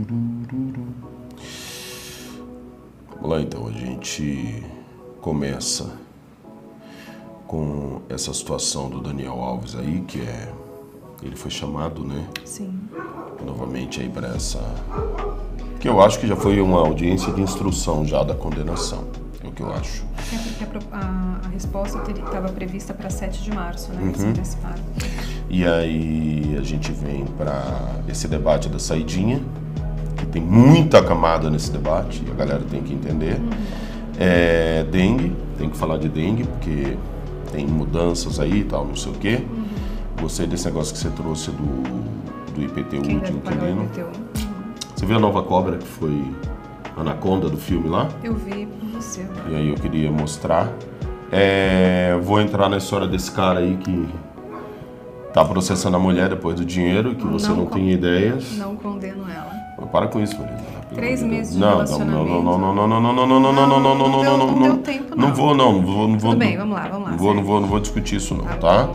Vamos lá então, a gente começa com essa situação do Daniel Alves aí, que é. Ele foi chamado, né? Sim. Novamente aí para essa. Que eu acho que já foi uma audiência de instrução já da condenação. É o que eu acho. É porque a, a resposta estava prevista para 7 de março, né? uhum. E aí a gente vem para esse debate da saidinha tem muita camada nesse debate, a galera tem que entender. Uhum. É, dengue, tem que falar de dengue, porque tem mudanças aí e tal, não sei o quê. Uhum. Gostei desse negócio que você trouxe do, do IPTU Quem de inquilino. IPTU? Você viu a nova cobra que foi Anaconda do filme lá? Eu vi, você. Né? E aí eu queria mostrar. É, vou entrar na história desse cara aí que tá processando a mulher depois do dinheiro, que você não, não tem ideias. Não condeno ela. Para com isso, Marina. Três meses de não, relacionamento. Não, não, não, não, não, não, não, não, não, não, não, não, não, não, não. não não. Não vou, não, não vou, não vou. Tudo bem, vamos lá, vamos lá. Não vou, não vou, não vou discutir isso não, tá?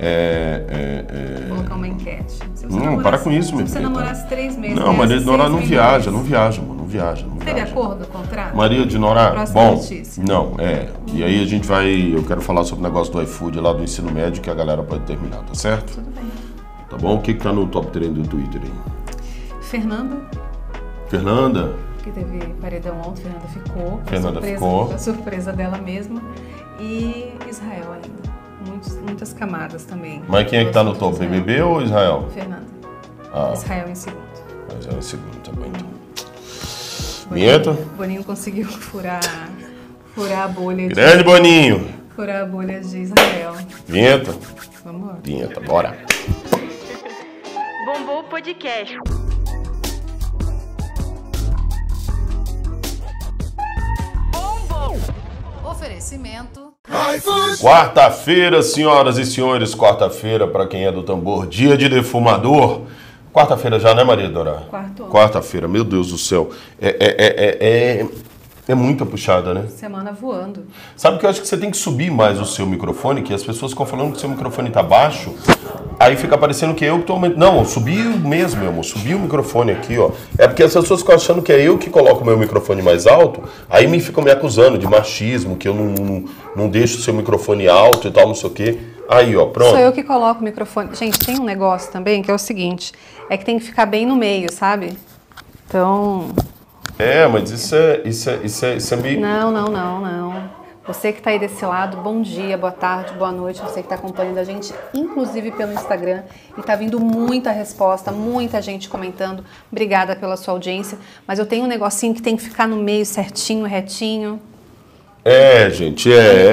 É, é, é... não colocar uma enquete. não, para com isso, não Se você namorasse três meses. Não, Maria de não não viaja, não viaja, mano, não viaja. Não Teve acordo, contrato? Maria de não bom. Não, é. E aí a gente vai. Eu quero falar sobre o negócio do iFood lá do ensino médio que a galera pode terminar, tá certo? Tudo bem. Tá bom? O que, que tá no top não do Twitter aí? Fernanda. Fernanda. Que teve paredão ontem, Fernanda ficou. Fernanda surpresa, ficou. surpresa dela mesma. E Israel ainda. Muitos, muitas camadas também. Mas quem é que está no topo? BBB ou Israel? Fernanda. Ah. Israel em segundo. Israel em segundo também, então. Boninho, Vinheta? Boninho conseguiu furar, furar a bolha. Grande de, Boninho! Furar a bolha de Israel. Vinheta? Vamos lá. Vinheta, bora! Bombou o podcast. Oferecimento. Quarta-feira, senhoras e senhores, quarta-feira para quem é do tambor, dia de defumador. Quarta-feira já, né, Maria Dora? Quarta-feira, meu Deus do céu. É, é, é, é, é é muita puxada, né? Semana voando. Sabe que eu acho que você tem que subir mais o seu microfone, que as pessoas ficam falando que o seu microfone tá baixo, aí fica parecendo que eu que tô aumentando. Não, subi mesmo, amor, subi o microfone aqui, ó. É porque as pessoas ficam achando que é eu que coloco o meu microfone mais alto, aí me ficam me acusando de machismo, que eu não, não, não deixo o seu microfone alto e tal, não sei o quê. Aí, ó, pronto. Sou eu que coloco o microfone. Gente, tem um negócio também que é o seguinte, é que tem que ficar bem no meio, sabe? Então, é, mas isso é, isso é, isso é, isso é meio... Não, não, não, não. Você que está aí desse lado, bom dia, boa tarde, boa noite. Você que está acompanhando a gente, inclusive pelo Instagram, e está vindo muita resposta, muita gente comentando. Obrigada pela sua audiência. Mas eu tenho um negocinho que tem que ficar no meio certinho, retinho. É, gente, é. É, né?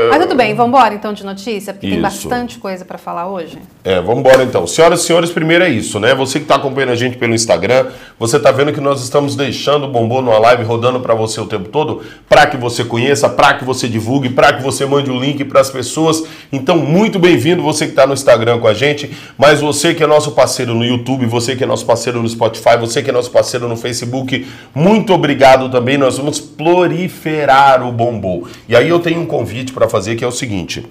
é... Mas tudo bem, vamos embora então de notícia, porque isso. tem bastante coisa para falar hoje. É, vamos embora então. Senhoras e senhores, primeiro é isso, né? Você que está acompanhando a gente pelo Instagram, você está vendo que nós estamos deixando o Bombom numa live rodando para você o tempo todo, para que você conheça, para que você divulgue, para que você mande o um link para as pessoas. Então, muito bem-vindo você que está no Instagram com a gente, mas você que é nosso parceiro no YouTube, você que é nosso parceiro no Spotify, você que é nosso parceiro no Facebook, muito obrigado também. Nós vamos proliferar superar o Bombô E aí eu tenho um convite para fazer que é o seguinte: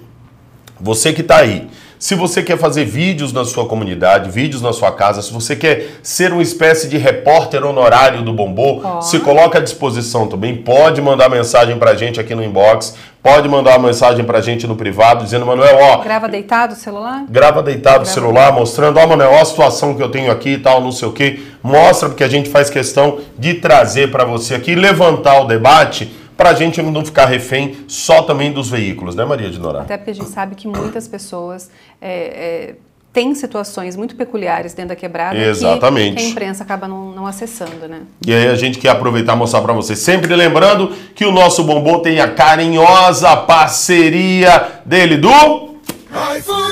você que está aí, se você quer fazer vídeos na sua comunidade, vídeos na sua casa, se você quer ser uma espécie de repórter honorário do Bombô, oh. se coloca à disposição também. Pode mandar mensagem para a gente aqui no inbox, pode mandar uma mensagem pra gente no privado, dizendo, Manuel, ó. Grava deitado o celular? Grava deitado o celular, mostrando, ó, Manuel, ó a situação que eu tenho aqui e tal, não sei o quê. Mostra, porque a gente faz questão de trazer para você aqui, levantar o debate para a gente não ficar refém só também dos veículos, né, Maria de Nora? Até porque a gente sabe que muitas pessoas. É, é tem situações muito peculiares dentro da quebrada Exatamente. que a imprensa acaba não, não, acessando, né? E aí a gente quer aproveitar e mostrar para vocês, sempre lembrando que o nosso bombom tem a carinhosa parceria dele do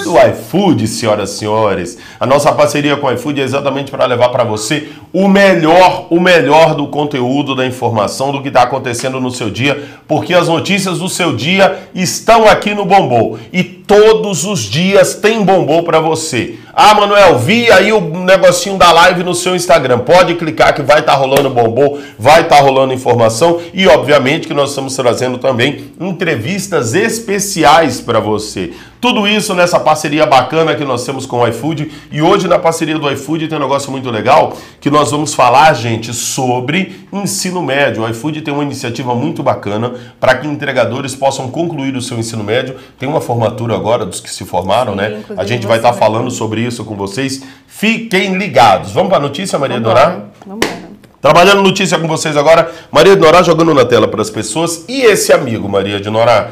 do iFood, senhoras e senhores. A nossa parceria com o iFood é exatamente para levar para você o melhor, o melhor do conteúdo, da informação, do que está acontecendo no seu dia, porque as notícias do seu dia estão aqui no Bombom. E todos os dias tem bombom para você. Ah, Manuel, vi aí o negocinho da live no seu Instagram. Pode clicar que vai estar tá rolando bombom, vai estar tá rolando informação e obviamente que nós estamos trazendo também entrevistas especiais para você. Tudo isso nessa parceria bacana que nós temos com o iFood e hoje na parceria do iFood tem um negócio muito legal que nós vamos falar, gente, sobre ensino médio. O iFood tem uma iniciativa muito bacana para que entregadores possam concluir o seu ensino médio. Tem uma formatura agora, dos que se formaram, Sim, né? A gente vai estar tá né? falando sobre isso com vocês. Fiquem ligados. Vamos para a notícia, Maria Dorá? Vamos Trabalhando notícia com vocês agora, Maria Dorá jogando na tela para as pessoas. E esse amigo, Maria de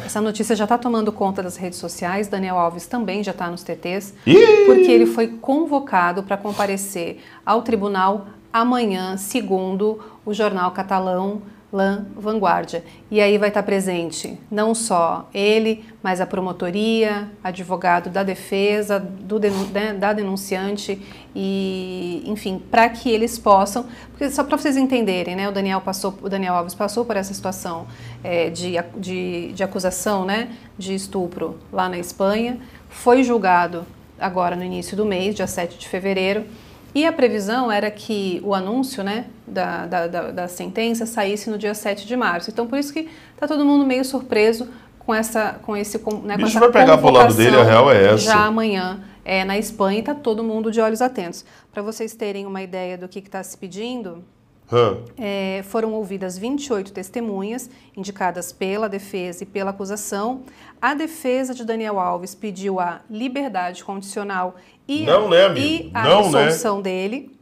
Essa notícia já está tomando conta das redes sociais. Daniel Alves também já está nos TTs. Ih! Porque ele foi convocado para comparecer ao tribunal amanhã, segundo o jornal catalão Lan Vanguardia. E aí vai estar presente não só ele, mas a promotoria, advogado da defesa, do né, da denunciante e, enfim, para que eles possam, porque só para vocês entenderem, né, o Daniel passou, o Daniel Alves passou por essa situação é, de, de, de acusação, né, de estupro lá na Espanha, foi julgado agora no início do mês, dia 7 de fevereiro, e a previsão era que o anúncio, né, da, da, da, da sentença saísse no dia 7 de março. Então, por isso que está todo mundo meio surpreso com essa com esse com, né, com essa vai pegar pro lado dele, a real é essa. Já amanhã é na Espanha e tá todo mundo de olhos atentos. Para vocês terem uma ideia do que está se pedindo, hum. é, foram ouvidas 28 testemunhas indicadas pela defesa e pela acusação. A defesa de Daniel Alves pediu a liberdade condicional e, Não, né, e a Não, né? dele.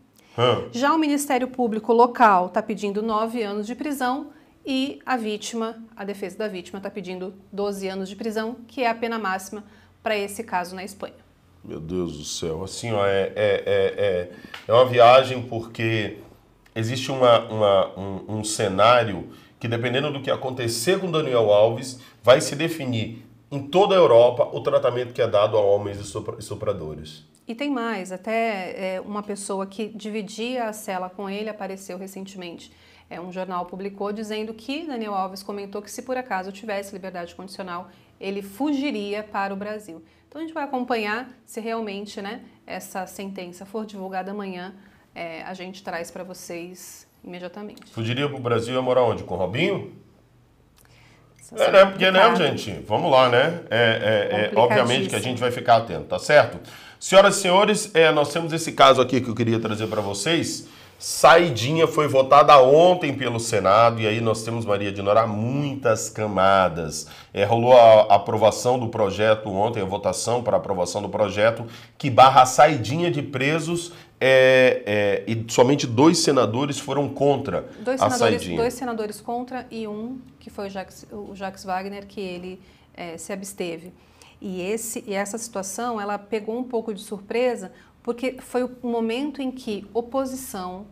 Já o Ministério Público local está pedindo nove anos de prisão e a vítima, a defesa da vítima, está pedindo 12 anos de prisão, que é a pena máxima para esse caso na Espanha. Meu Deus do céu, assim, ó, é, é, é, é uma viagem porque existe uma, uma um, um cenário que, dependendo do que acontecer com Daniel Alves, vai se definir em toda a Europa o tratamento que é dado a homens estupradores. E tem mais, até é, uma pessoa que dividia a cela com ele apareceu recentemente. É, um jornal publicou dizendo que Daniel Alves comentou que se por acaso tivesse liberdade condicional, ele fugiria para o Brasil. Então a gente vai acompanhar se realmente né, essa sentença for divulgada amanhã, é, a gente traz para vocês imediatamente. Fugiria para o Brasil e morar onde? Com o Robinho? É, é, né? Porque, né, gente? Vamos lá, né? É, é, é obviamente que a gente vai ficar atento, tá certo? Senhoras e senhores, é, nós temos esse caso aqui que eu queria trazer para vocês. Saidinha foi votada ontem pelo Senado e aí nós temos, Maria de Nora, muitas camadas. É, rolou a aprovação do projeto ontem, a votação para aprovação do projeto que barra a saidinha de presos é, é, e somente dois senadores foram contra dois a senadores, saidinha. Dois senadores contra e um que foi o Jax, o Jax Wagner que ele é, se absteve. E, esse, e essa situação, ela pegou um pouco de surpresa, porque foi o momento em que oposição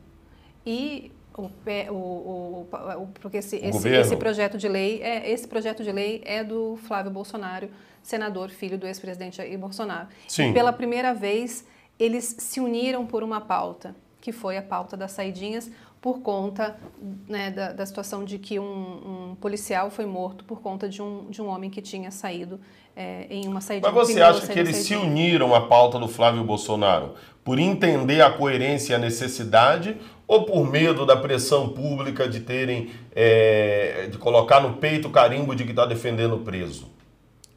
e o, o, o, porque esse, esse, esse, projeto de lei é esse projeto de lei é do Flávio Bolsonaro, senador filho do ex-presidente Jair Bolsonaro. Sim. E pela primeira vez eles se uniram por uma pauta, que foi a pauta das saidinhas por conta né, da, da, situação de que um, um policial foi morto por conta de um, de um homem que tinha saído é, em uma saída Mas você acha que eles se uniram à pauta do Flávio Bolsonaro por entender a coerência e a necessidade ou por medo da pressão pública de terem, é, de colocar no peito o carimbo de que está defendendo o preso?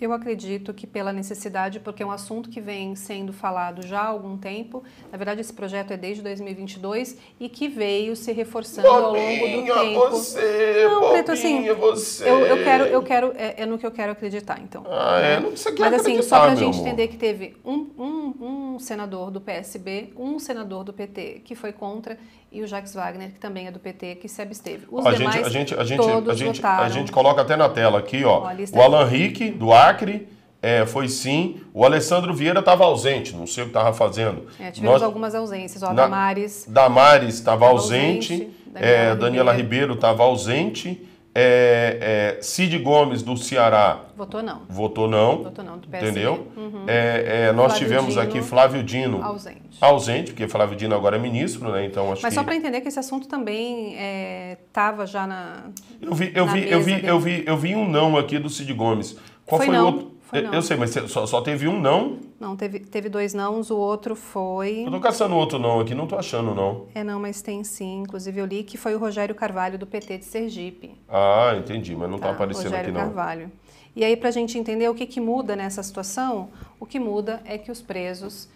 Eu acredito que pela necessidade, porque é um assunto que vem sendo falado já há algum tempo. Na verdade, esse projeto é desde 2022 e que veio se reforçando bobinha, ao longo do tempo. Você, não, bobinha, Preto, assim, você. Eu, eu quero, eu quero, é, é, no que eu quero acreditar, então. Ah, é, não precisa Mas assim, só para a gente amor. entender que teve um, um, um senador do PSB, um senador do PT que foi contra e o Jacques Wagner, que também é do PT, que se absteve. Os a demais, gente, a gente, a gente, todos a gente, votaram. A gente coloca até na tela aqui, ó. ó o Alan Rick, do Ar Acre é, foi sim. O Alessandro Vieira estava ausente, não sei o que estava fazendo. É, tivemos Nós, algumas ausências. Ó, na, Damares. Damares estava ausente. ausente é, Daniela Ribeiro estava ausente. É, é, Cid Gomes do Ceará. Votou não. Votou não. Votou não, do PSD. Entendeu? Uhum. É, é, nós Flávio tivemos Dino, aqui Flávio Dino. Ausente. Ausente, porque Flávio Dino agora é ministro, né? Então acho Mas que... só para entender que esse assunto também estava é, já na. Eu vi, eu vi, eu vi, eu vi, eu vi um não aqui do Cid Gomes. Qual foi, foi o outro? Eu sei, mas só, só, teve um não? Não, teve, teve dois nãos, o outro foi. Eu tô caçando outro não aqui, não tô achando não. É não, mas tem sim. Inclusive eu li que foi o Rogério Carvalho do PT de Sergipe. Ah, entendi, mas não tá, tá aparecendo Rogério aqui não. Carvalho. E aí, para a gente entender o que, que muda nessa situação, o que muda é que os presos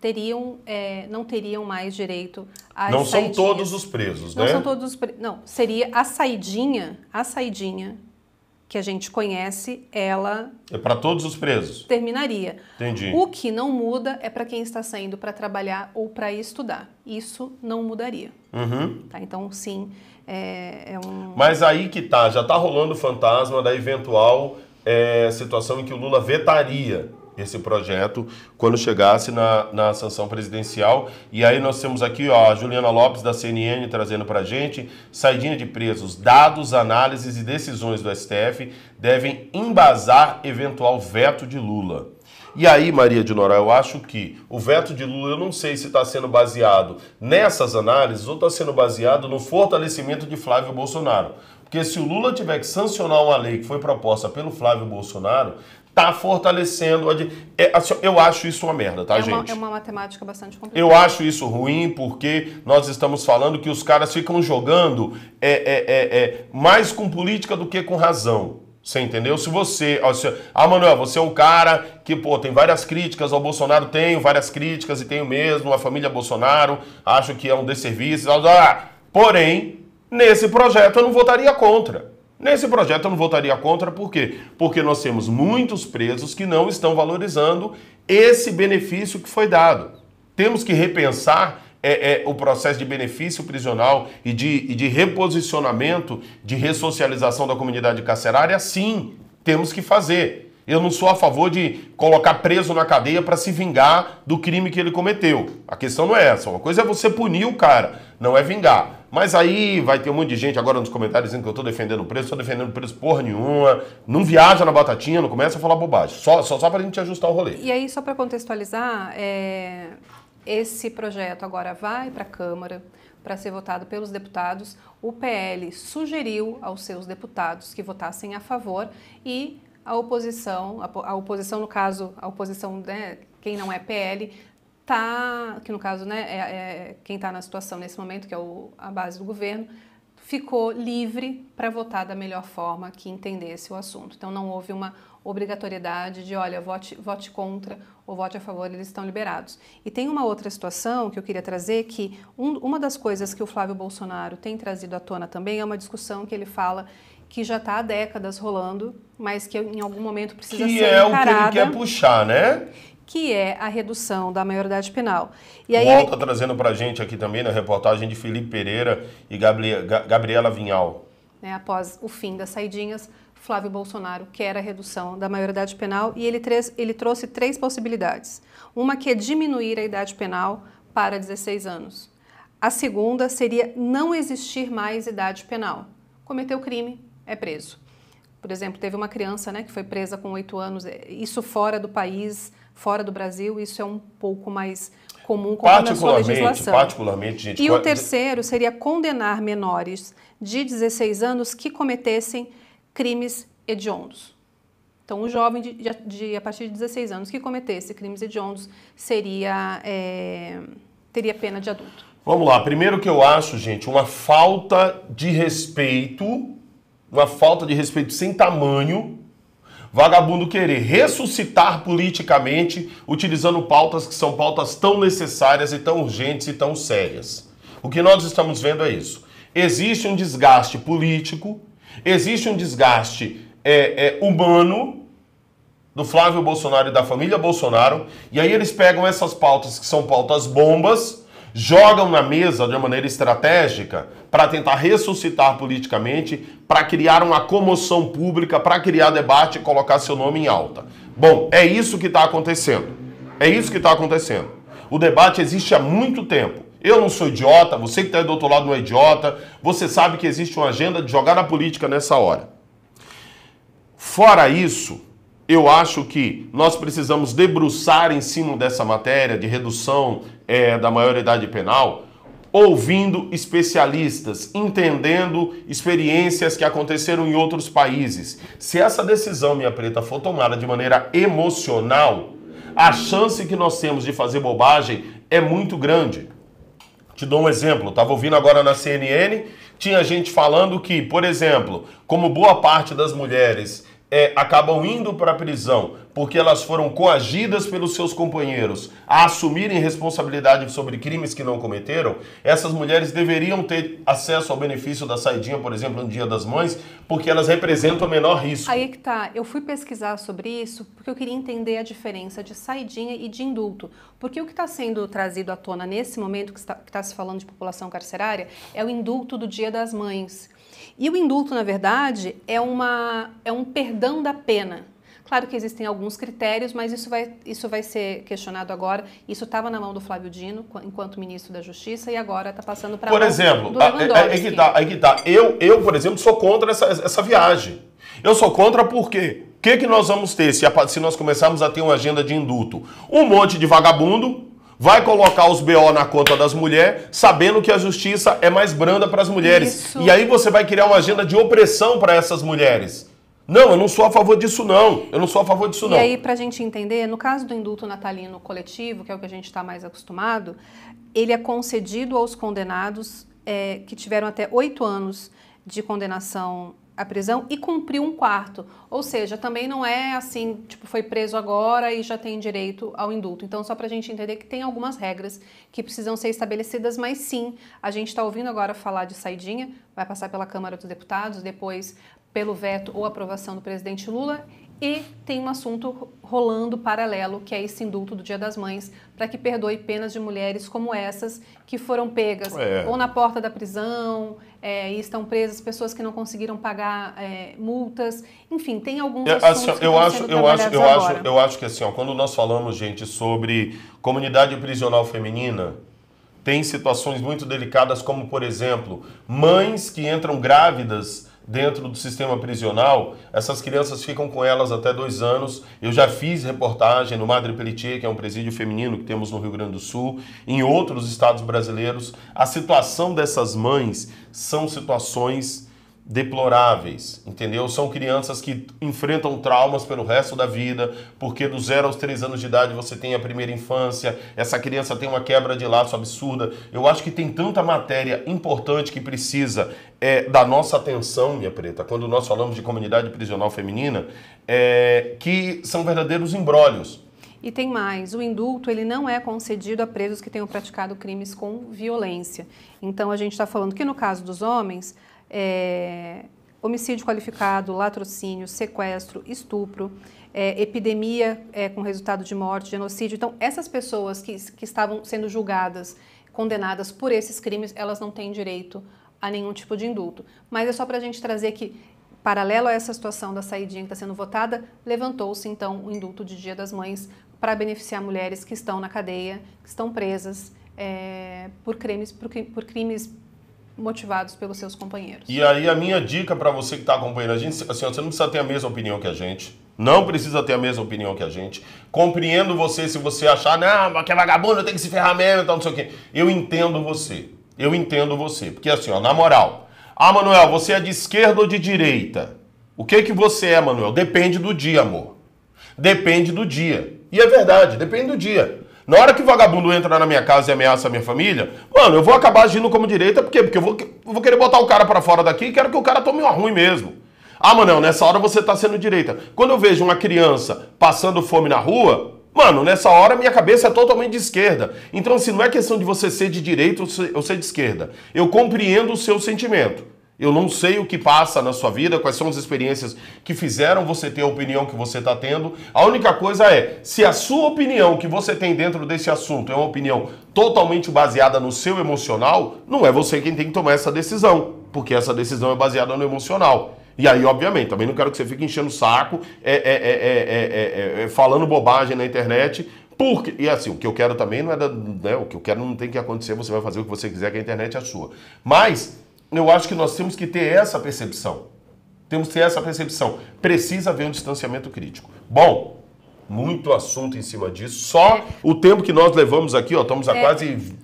teriam, é, não teriam mais direito a Não são todos os presos, não né? Não são todos os presos. Não, seria a saidinha, a saidinha que a gente conhece, ela. É para todos os presos. Terminaria. Entendi. O que não muda é para quem está saindo para trabalhar ou para estudar. Isso não mudaria. Uhum. Tá, então, sim, é, é, um. Mas aí que tá, já tá rolando o fantasma da eventual é, situação em que o Lula vetaria esse projeto quando chegasse na, na sanção presidencial. E aí nós temos aqui ó, a Juliana Lopes da CNN trazendo para gente, saidinha de presos, dados, análises e decisões do STF devem embasar eventual veto de Lula. E aí, Maria de Nora, eu acho que o veto de Lula, eu não sei se está sendo baseado nessas análises ou está sendo baseado no fortalecimento de Flávio Bolsonaro. Porque se o Lula tiver que sancionar uma lei que foi proposta pelo Flávio Bolsonaro, tá fortalecendo. A... É, assim, eu acho isso uma merda, tá, é uma, gente? É uma matemática bastante complicada. Eu acho isso ruim porque nós estamos falando que os caras ficam jogando é, é, é, é mais com política do que com razão. Você entendeu? Se você. Se, ah, Manuel, você é um cara que, pô, tem várias críticas ao Bolsonaro, tenho várias críticas e tenho mesmo, a família Bolsonaro, acho que é um desserviço. Ah, porém, nesse projeto eu não votaria contra. Nesse projeto eu não votaria contra, por quê? Porque nós temos muitos presos que não estão valorizando esse benefício que foi dado. Temos que repensar é, é, o processo de benefício prisional e de, e de reposicionamento, de ressocialização da comunidade carcerária, sim, temos que fazer. Eu não sou a favor de colocar preso na cadeia para se vingar do crime que ele cometeu. A questão não é essa. Uma coisa é você punir o cara, não é vingar. Mas aí vai ter um monte de gente agora nos comentários dizendo que eu estou defendendo o preço, estou defendendo o preço porra nenhuma. Não viaja na batatinha, não começa a falar bobagem. Só, só, só a gente ajustar o rolê. E aí, só para contextualizar, é... esse projeto agora vai para a Câmara para ser votado pelos deputados. O PL sugeriu aos seus deputados que votassem a favor e a oposição, a, oposição no caso, a oposição, né, quem não é PL, está, que no caso né, é, é quem está na situação nesse momento, que é o, a base do governo, ficou livre para votar da melhor forma que entendesse o assunto. Então não houve uma obrigatoriedade de, olha, vote, vote contra ou vote a favor, eles estão liberados. E tem uma outra situação que eu queria trazer, que um, uma das coisas que o Flávio Bolsonaro tem trazido à tona também é uma discussão que ele fala que já está há décadas rolando, mas que em algum momento precisa que ser é encarada. Que é o que ele quer puxar, né? que é a redução da maioridade penal. E aí, o UOL está trazendo para a gente aqui também na reportagem de Felipe Pereira e Gabriela Vinhal. Né, após o fim das saidinhas, Flávio Bolsonaro quer a redução da maioridade penal e ele, trez, ele trouxe três possibilidades. Uma que é diminuir a idade penal para 16 anos. A segunda seria não existir mais idade penal. Cometeu crime, é preso. Por exemplo, teve uma criança né, que foi presa com 8 anos, é, isso fora do país, Fora do Brasil, isso é um pouco mais comum com a sua legislação. Particularmente, gente, e qual... o terceiro seria condenar menores de 16 anos que cometessem crimes hediondos. Então, um jovem de, de, de, a partir de 16 anos que cometesse crimes hediondos seria, é, teria pena de adulto. Vamos lá. Primeiro que eu acho, gente, uma falta de respeito, uma falta de respeito sem tamanho vagabundo querer ressuscitar politicamente utilizando pautas que são pautas tão necessárias e tão urgentes e tão sérias. O que nós estamos vendo é isso. Existe um desgaste político, existe um desgaste é, é, humano do Flávio Bolsonaro e da família Bolsonaro, e aí eles pegam essas pautas que são pautas bombas, jogam na mesa de uma maneira estratégica para tentar ressuscitar politicamente, para criar uma comoção pública, para criar debate e colocar seu nome em alta. Bom, é isso que está acontecendo. É isso que está acontecendo. O debate existe há muito tempo. Eu não sou idiota, você que está aí do outro lado não é idiota. Você sabe que existe uma agenda de jogar na política nessa hora. Fora isso, eu acho que nós precisamos debruçar em cima dessa matéria de redução é, da maioridade penal ouvindo especialistas, entendendo experiências que aconteceram em outros países. Se essa decisão, minha preta, for tomada de maneira emocional, a chance que nós temos de fazer bobagem é muito grande. Te dou um exemplo. Estava ouvindo agora na CNN, tinha gente falando que, por exemplo, como boa parte das mulheres é, acabam indo para a prisão porque elas foram coagidas pelos seus companheiros a assumirem responsabilidade sobre crimes que não cometeram, essas mulheres deveriam ter acesso ao benefício da saidinha, por exemplo, no Dia das Mães, porque elas representam o menor risco. Aí que tá. Eu fui pesquisar sobre isso porque eu queria entender a diferença de saidinha e de indulto. Porque o que está sendo trazido à tona nesse momento que está, que está se falando de população carcerária é o indulto do Dia das Mães e o indulto, na verdade, é, uma, é um perdão da pena. Claro que existem alguns critérios, mas isso vai, isso vai ser questionado agora. Isso estava na mão do Flávio Dino, enquanto ministro da Justiça, e agora está passando para a Por exemplo, aí que tá, aí é que tá. Eu, eu, por exemplo, sou contra essa, essa viagem. Eu sou contra porque o que, que nós vamos ter se, a, se nós começarmos a ter uma agenda de indulto? Um monte de vagabundo vai colocar os BO na conta das mulheres, sabendo que a justiça é mais branda para as mulheres. Isso. E aí você vai criar uma agenda de opressão para essas mulheres. Não, eu não sou a favor disso não. Eu não sou a favor disso não. E aí, para a gente entender, no caso do indulto natalino coletivo, que é o que a gente está mais acostumado, ele é concedido aos condenados é, que tiveram até oito anos de condenação a prisão e cumpriu um quarto. Ou seja, também não é assim, tipo, foi preso agora e já tem direito ao indulto. Então, só para a gente entender que tem algumas regras que precisam ser estabelecidas, mas sim, a gente está ouvindo agora falar de saidinha, vai passar pela Câmara dos Deputados, depois pelo veto ou aprovação do presidente Lula e tem um assunto rolando paralelo, que é esse indulto do Dia das Mães, para que perdoe penas de mulheres como essas que foram pegas é. ou na porta da prisão é, e estão presas, pessoas que não conseguiram pagar é, multas. Enfim, tem alguns é, assuntos assim, que eu acho, eu acho, eu agora. acho, eu acho que assim, ó, quando nós falamos, gente, sobre comunidade prisional feminina, tem situações muito delicadas, como por exemplo, mães que entram grávidas dentro do sistema prisional, essas crianças ficam com elas até dois anos. Eu já fiz reportagem no Madre Pelletier, que é um presídio feminino que temos no Rio Grande do Sul, em outros estados brasileiros. A situação dessas mães são situações deploráveis, entendeu? São crianças que enfrentam traumas pelo resto da vida, porque do zero aos três anos de idade você tem a primeira infância, essa criança tem uma quebra de laço absurda. Eu acho que tem tanta matéria importante que precisa é, da nossa atenção, minha preta, quando nós falamos de comunidade prisional feminina, é, que são verdadeiros embrólios. E tem mais, o indulto ele não é concedido a presos que tenham praticado crimes com violência. Então a gente está falando que no caso dos homens, é, homicídio qualificado, latrocínio, sequestro, estupro, é, epidemia é, com resultado de morte, genocídio. Então, essas pessoas que, que estavam sendo julgadas, condenadas por esses crimes, elas não têm direito a nenhum tipo de indulto. Mas é só para a gente trazer que, paralelo a essa situação da saidinha que está sendo votada, levantou-se então o indulto de Dia das Mães para beneficiar mulheres que estão na cadeia, que estão presas é, por crimes, por, por crimes motivados pelos seus companheiros. E aí a minha dica para você que está acompanhando a gente, assim, você não precisa ter a mesma opinião que a gente. Não precisa ter a mesma opinião que a gente. Compreendo você se você achar, não, que é vagabundo, tem que se ferrar mesmo, tal, não sei o quê. Eu entendo você. Eu entendo você. Porque assim, ó, na moral. Ah, Manuel, você é de esquerda ou de direita? O que que você é, Manuel? Depende do dia, amor. Depende do dia. E é verdade, depende do dia. Na hora que vagabundo entra na minha casa e ameaça a minha família, mano, eu vou acabar agindo como direita, por quê? Porque eu vou, eu vou querer botar o cara para fora daqui e quero que o cara tome uma ruim mesmo. Ah, mano, nessa hora você tá sendo direita. Quando eu vejo uma criança passando fome na rua, mano, nessa hora minha cabeça é totalmente de esquerda. Então, assim, não é questão de você ser de direita ou ser de esquerda. Eu compreendo o seu sentimento. Eu não sei o que passa na sua vida, quais são as experiências que fizeram você ter a opinião que você está tendo. A única coisa é, se a sua opinião que você tem dentro desse assunto é uma opinião totalmente baseada no seu emocional, não é você quem tem que tomar essa decisão, porque essa decisão é baseada no emocional. E aí, obviamente, também não quero que você fique enchendo o saco, é, é, é, falando bobagem na internet. Porque, e assim, o que eu quero também não é. Da, né, o que eu quero não tem que acontecer, você vai fazer o que você quiser, que a internet é sua. Mas eu acho que nós temos que ter essa percepção. Temos que ter essa percepção. Precisa haver um distanciamento crítico. Bom, muito assunto em cima disso. Só é. o tempo que nós levamos aqui, ó, estamos há é. quase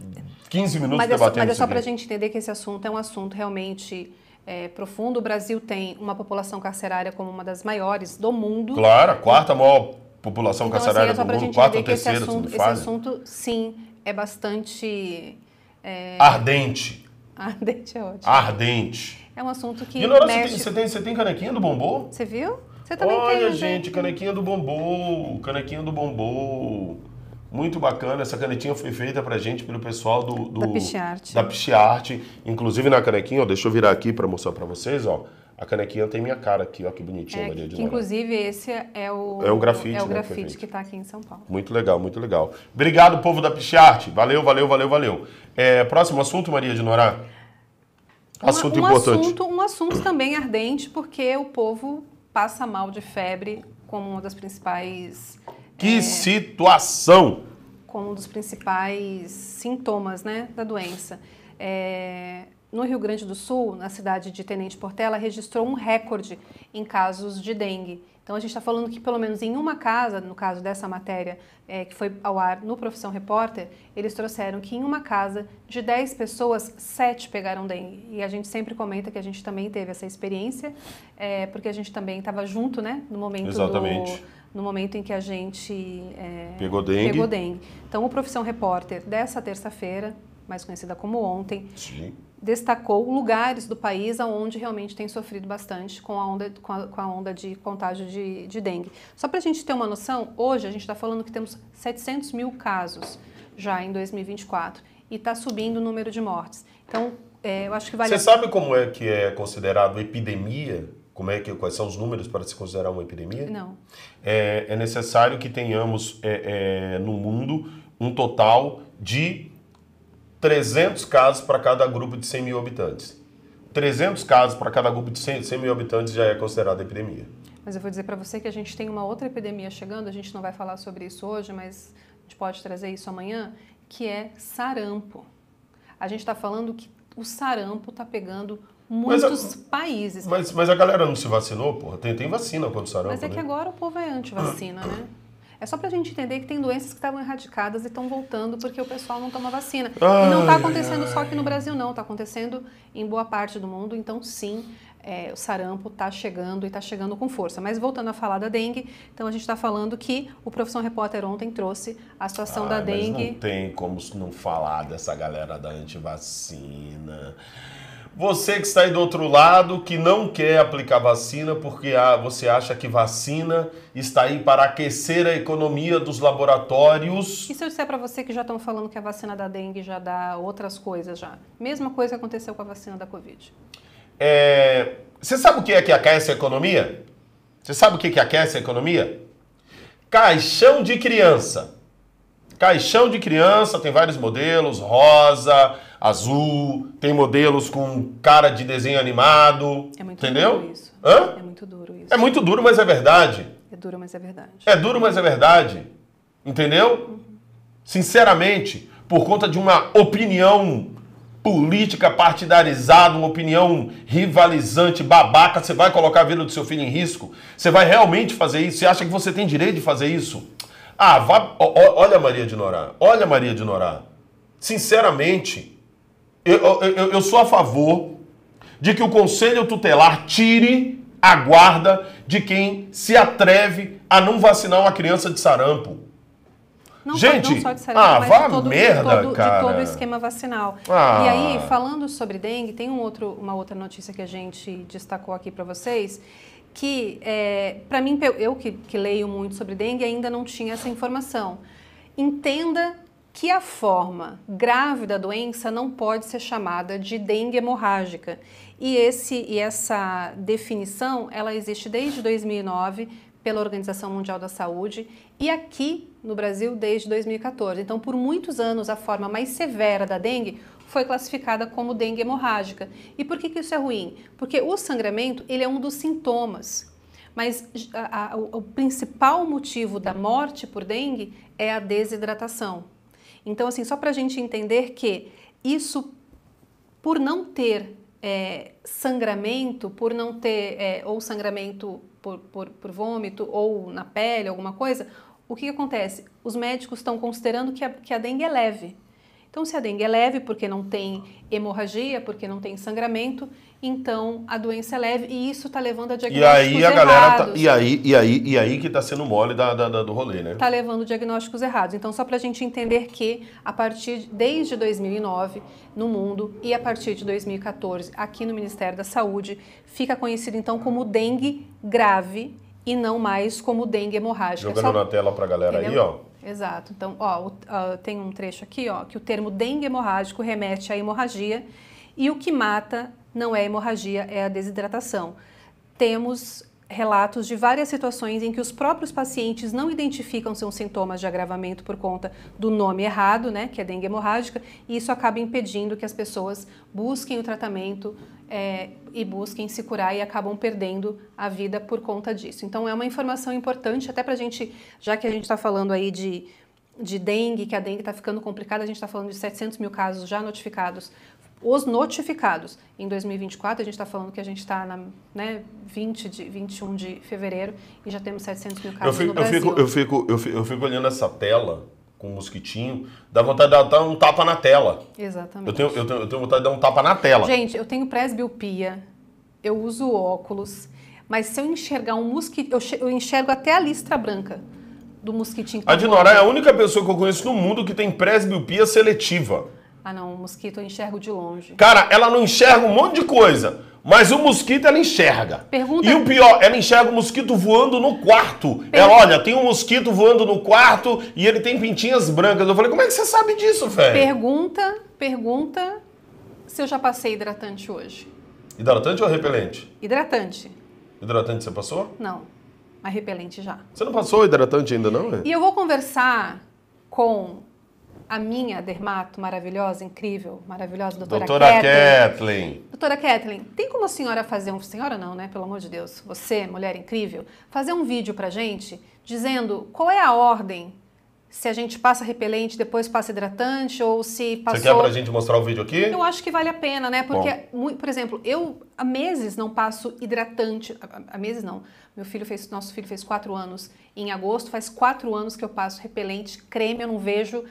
15 minutos mas é debatendo. É, mas é só para a gente entender que esse assunto é um assunto realmente é, profundo. O Brasil tem uma população carcerária como uma das maiores do mundo. Claro, a quarta maior população então, assim, carcerária assim, é do mundo, quarta ou terceira, esse assunto, esse assunto, sim, é bastante... É, Ardente. Ardente é ótimo. Ardente. É um assunto que. Ignora, mexe... você, tem, você, tem, você tem canequinha do bombô? Você viu? Você também Olha, tem, gente, né? canequinha do bombô, canequinha do bombô. Muito bacana, essa canetinha foi feita pra gente pelo pessoal do, do da Pichiarte. Da Pichiarte, inclusive na canequinha, ó, deixa eu virar aqui para mostrar para vocês, ó. A canequinha tem minha cara aqui, ó, que bonitinha, é, Maria de que, Inclusive, esse é o, é o grafite, é o né, grafite que está aqui em São Paulo. Muito legal, muito legal. Obrigado, povo da Picharte. Valeu, valeu, valeu, valeu. É, próximo assunto, Maria de Norá. Assunto um, um importante. Assunto, um assunto também ardente, porque o povo passa mal de febre como uma das principais. Que é, situação! Como um dos principais sintomas né, da doença. É, no Rio Grande do Sul, na cidade de Tenente Portela, registrou um recorde em casos de dengue. Então a gente está falando que pelo menos em uma casa, no caso dessa matéria é, que foi ao ar no Profissão Repórter, eles trouxeram que em uma casa de 10 pessoas, 7 pegaram dengue. E a gente sempre comenta que a gente também teve essa experiência, é, porque a gente também estava junto, né, no momento Exatamente. do no momento em que a gente é, pegou, dengue. pegou dengue. Então, o Profissão Repórter dessa terça-feira, mais conhecida como ontem, Sim destacou lugares do país onde realmente tem sofrido bastante com a onda, com a, com a onda de contágio de, de dengue. Só para a gente ter uma noção, hoje a gente está falando que temos 700 mil casos já em 2024 e está subindo o número de mortes. Então, é, eu acho que vale... Você sabe como é que é considerado epidemia? Como é que, quais são os números para se considerar uma epidemia? Não. É, é necessário que tenhamos é, é no mundo um total de 300 casos para cada grupo de 100 mil habitantes. 300 casos para cada grupo de 100, 100 mil habitantes já é considerada epidemia. Mas eu vou dizer para você que a gente tem uma outra epidemia chegando, a gente não vai falar sobre isso hoje, mas a gente pode trazer isso amanhã, que é sarampo. A gente está falando que o sarampo está pegando muitos mas a, países. Mas, mas, a galera não se vacinou, porra? Tem, tem vacina contra o sarampo. Mas é né? que agora o povo é anti-vacina, né? É só para a gente entender que tem doenças que estavam erradicadas e estão voltando porque o pessoal não toma vacina. Ai, e não está acontecendo ai. só aqui no Brasil, não. Está acontecendo em boa parte do mundo. Então, sim, é, o sarampo está chegando e está chegando com força. Mas voltando a falar da dengue, então a gente está falando que o Profissão Repórter ontem trouxe a situação ah, da dengue. não tem como não falar dessa galera da antivacina. Você que está aí do outro lado, que não quer aplicar vacina porque ah, você acha que vacina está aí para aquecer a economia dos laboratórios. E se eu disser para você que já estão falando que a vacina da dengue já dá outras coisas já? Mesma coisa aconteceu com a vacina da Covid. É... Você sabe o que é que aquece a economia? Você sabe o que, é que aquece a economia? Caixão de criança. Caixão de criança tem vários modelos, rosa, azul, tem modelos com cara de desenho animado. É muito entendeu? duro isso. Hã? É muito duro isso. É muito duro, mas é verdade. É duro, mas é verdade. É duro, mas é verdade. Entendeu? Uhum. Sinceramente, por conta de uma opinião política partidarizada, uma opinião rivalizante, babaca, você vai colocar a vida do seu filho em risco? Você vai realmente fazer isso? Você acha que você tem direito de fazer isso? Ah, vá, olha Maria de Norá. Olha Maria de Norá. Sinceramente, eu, eu, eu sou a favor de que o Conselho Tutelar tire a guarda de quem se atreve a não vacinar uma criança de sarampo. Não Gente, não só de sarampo, ah, mas vá de todo, merda, de todo, cara. De todo o esquema vacinal. Ah. E aí, ah. falando sobre dengue, tem um outro, uma outra notícia que a gente destacou aqui para vocês que, é, para mim, eu que, que leio muito sobre dengue, ainda não tinha essa informação. Entenda que a forma grave da doença não pode ser chamada de dengue hemorrágica. E, esse, e essa definição, ela existe desde 2009 pela Organização Mundial da Saúde e aqui no Brasil desde 2014. Então, por muitos anos, a forma mais severa da dengue foi classificada como dengue hemorrágica. E por que, que isso é ruim? Porque o sangramento ele é um dos sintomas. Mas a, a, o principal motivo da morte por dengue é a desidratação. Então, assim, só para a gente entender que isso, por não ter é, sangramento, por não ter é, ou sangramento por, por, por vômito ou na pele, alguma coisa, o que, que, acontece? Os médicos estão considerando que a, que a dengue é leve. Então, se a dengue é leve, porque não tem hemorragia, porque não tem sangramento, então a doença é leve e isso está levando a diagnósticos e aí a errados. Galera tá, e, aí, e, aí, e aí que está sendo mole da, da, da, do rolê, né? Está levando diagnósticos errados. Então, só para a gente entender que a partir desde 2009 no mundo e a partir de 2014 aqui no Ministério da Saúde fica conhecido então como dengue grave e não mais como dengue hemorrágica. Jogando só... na tela para a galera Entendeu? aí, ó. Exato. Então, ó, tem um trecho aqui, ó, que o termo dengue hemorrágico remete à hemorragia e o que mata não é a hemorragia, é a desidratação. Temos relatos de várias situações em que os próprios pacientes não identificam seus sintomas de agravamento por conta do nome errado, né, que é dengue hemorrágica, e isso acaba impedindo que as pessoas busquem o tratamento é, e busquem se curar e acabam perdendo a vida por conta disso. Então é uma informação importante até para a gente, já que a gente está falando aí de, de dengue, que a dengue está ficando complicada, a gente está falando de 700 mil casos já notificados os notificados. Em 2024, a gente está falando que a gente está na né, 20 de, 21 de fevereiro e já temos 700 mil casos eu fico, no Brasil. Eu fico, eu, fico, eu, fico, eu fico olhando essa tela com o mosquitinho, dá vontade de dar um tapa na tela. Exatamente. Eu tenho, eu tenho, eu tenho vontade de dar um tapa na tela. Gente, eu tenho presbiopia, eu uso óculos, mas se eu enxergar um mosquito, eu enxergo até a listra branca do mosquitinho. a Dinora é a única pessoa que eu conheço no mundo que tem presbiopia seletiva. Ah não, o mosquito eu enxergo de longe. Cara, ela não enxerga um monte de coisa. Mas o mosquito ela enxerga. Pergunta... E o pior, ela enxerga o mosquito voando no quarto. Ela, olha, tem um mosquito voando no quarto e ele tem pintinhas brancas. Eu falei, como é que você sabe disso, velho? Pergunta, pergunta se eu já passei hidratante hoje. Hidratante ou repelente? Hidratante. Hidratante você passou? Não, mas repelente já. Você não passou hidratante ainda não? É? E eu vou conversar com a minha dermato maravilhosa, incrível, maravilhosa, doutora, doutora Kathleen. Doutora Kathleen, tem como a senhora fazer um. Senhora não, né? Pelo amor de Deus. Você, mulher incrível, fazer um vídeo pra gente dizendo qual é a ordem se a gente passa repelente, depois passa hidratante, ou se passou... Você quer pra gente mostrar o vídeo aqui? Eu acho que vale a pena, né? Porque, Bom. por exemplo, eu há meses não passo hidratante. Há meses não. Meu filho fez, nosso filho fez quatro anos em agosto, faz quatro anos que eu passo repelente, creme, eu não vejo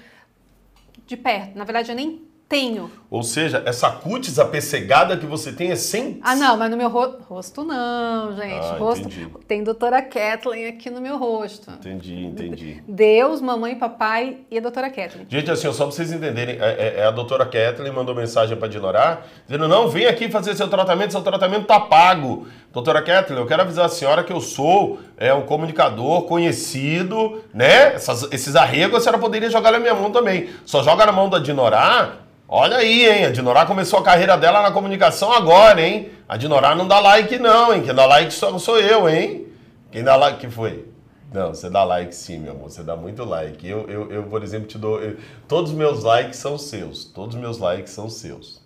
de perto. Na verdade, eu nem tenho. Ou seja, essa cutis, a que você tem é sem... Ah, não, mas no meu ro... rosto não, gente. Ah, rosto... Entendi. Tem doutora Kathleen aqui no meu rosto. Entendi, entendi. Deus, mamãe, papai e a doutora Kathleen. Gente, assim, só pra vocês entenderem, é, é, é a doutora Kathleen mandou mensagem pra Dinorá, dizendo, não, vem aqui fazer seu tratamento, seu tratamento tá pago. Doutora Kathleen, eu quero avisar a senhora que eu sou é, um comunicador conhecido, né? Essas, esses arregos a senhora poderia jogar na minha mão também. Só joga na mão da Dinorá. Olha aí, hein? A Dinorá começou a carreira dela na comunicação agora, hein? A Dinorá não dá like, não, hein? Quem dá like só sou eu, hein? Quem dá like que foi? Não, você dá like sim, meu amor. Você dá muito like. Eu, eu, eu por exemplo, te dou. Eu, todos os meus likes são seus. Todos os meus likes são seus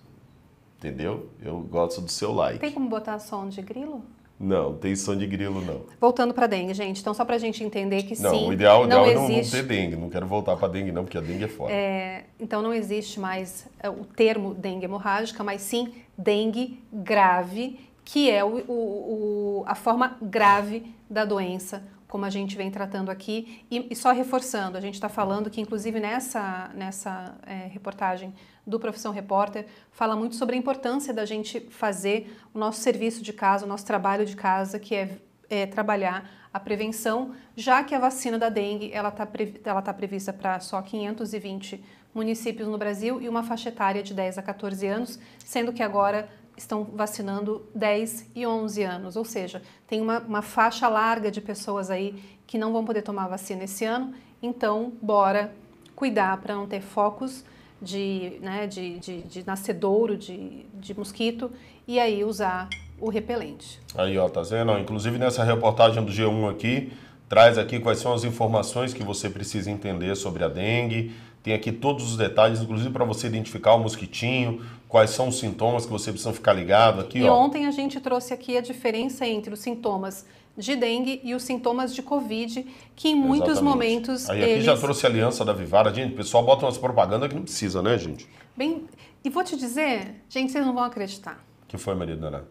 entendeu? Eu gosto do seu like. Tem como botar som de grilo? Não, não tem som de grilo, não. Voltando para dengue, gente. Então, só para a gente entender que não, sim. O ideal, o ideal é não, não ter dengue. Não quero voltar para dengue, não, porque a dengue é fora. É, então, não existe mais é, o termo dengue hemorrágica, mas sim dengue grave, que é o, o, a forma grave da doença, como a gente vem tratando aqui. E, e só reforçando, a gente está falando que, inclusive, nessa, nessa é, reportagem do Profissão Repórter, fala muito sobre a importância da gente fazer o nosso serviço de casa, o nosso trabalho de casa, que é, é trabalhar a prevenção, já que a vacina da dengue ela está ela tá prevista para só 520 municípios no Brasil e uma faixa etária de 10 a 14 anos, sendo que agora estão vacinando 10 e 11 anos, ou seja, tem uma, uma faixa larga de pessoas aí que não vão poder tomar vacina esse ano, então bora cuidar para não ter focos de, né, de, de, de nascedouro de, de mosquito e aí usar o repelente. Aí, ó, tá vendo? Inclusive nessa reportagem do G1 aqui, traz aqui quais são as informações que você precisa entender sobre a dengue. Tem aqui todos os detalhes, inclusive para você identificar o mosquitinho, quais são os sintomas que você precisa ficar ligado aqui. E ó. ontem a gente trouxe aqui a diferença entre os sintomas de dengue e os sintomas de Covid, que em muitos Exatamente. momentos. Aí aqui eles... já trouxe a aliança da Vivara, gente. O pessoal bota umas propagandas que não precisa, né, gente? Bem, e vou te dizer, gente, vocês não vão acreditar. que foi, Maria Dona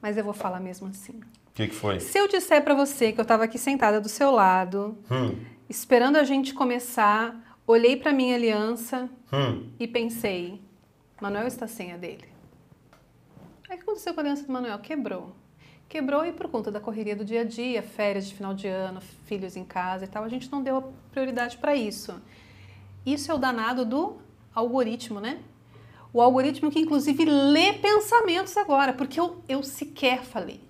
Mas eu vou falar mesmo assim. O que, que, foi? Se eu disser para você que eu estava aqui sentada do seu lado, hum. esperando a gente começar, olhei para minha aliança hum. e pensei: Manuel está sem a dele. o que aconteceu com a aliança do Manuel? Quebrou quebrou e por conta da correria do dia a dia, férias de final de ano, filhos em casa e tal, a gente não deu prioridade para isso. Isso é o danado do algoritmo, né? O algoritmo que inclusive lê pensamentos agora, porque eu, eu sequer falei.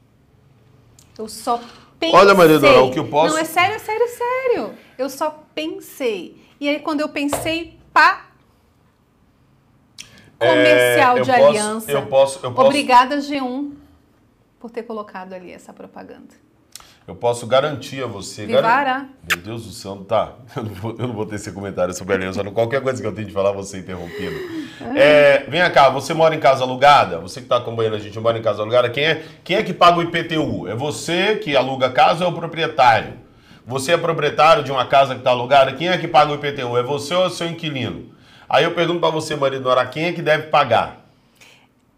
Eu só pensei. Olha, Maria Dora, o que eu posso. Não, é sério, é sério, é sério. Eu só pensei. E aí, quando eu pensei, pá! É, Comercial é, de posso, aliança. Eu posso, eu posso. Obrigada, G1 por ter colocado ali essa propaganda. Eu posso garantir a você. Vivara. Gar... Meu Deus do céu, tá. Eu não vou, eu não vou ter esse comentário sobre a aliança. Qualquer coisa que eu tenho de falar, você interrompido. É, vem cá, você mora em casa alugada? Você que está acompanhando a gente mora em casa alugada. Quem é, quem é que paga o IPTU? É você que aluga a casa ou é o proprietário? Você é proprietário de uma casa que está alugada? Quem é que paga o IPTU? É você ou é o seu inquilino? Aí eu pergunto para você, marido Nora, quem é que deve pagar?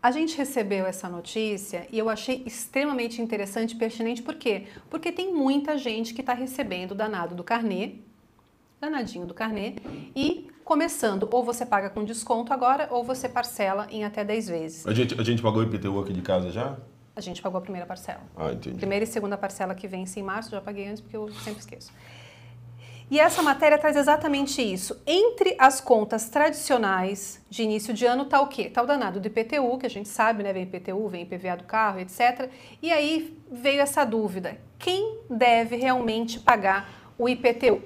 A gente recebeu essa notícia e eu achei extremamente interessante e pertinente, por quê? Porque tem muita gente que está recebendo danado do carnê, danadinho do carnê, e começando, ou você paga com desconto agora, ou você parcela em até 10 vezes. A gente, a gente pagou o IPTU aqui de casa já? A gente pagou a primeira parcela. Ah, entendi. Primeira e segunda parcela que vence em março, já paguei antes porque eu sempre esqueço. E essa matéria traz exatamente isso. Entre as contas tradicionais de início de ano tá o quê? Tá o danado do IPTU, que a gente sabe, né? Vem IPTU, vem IPVA do carro, etc. E aí veio essa dúvida: quem deve realmente pagar o IPTU?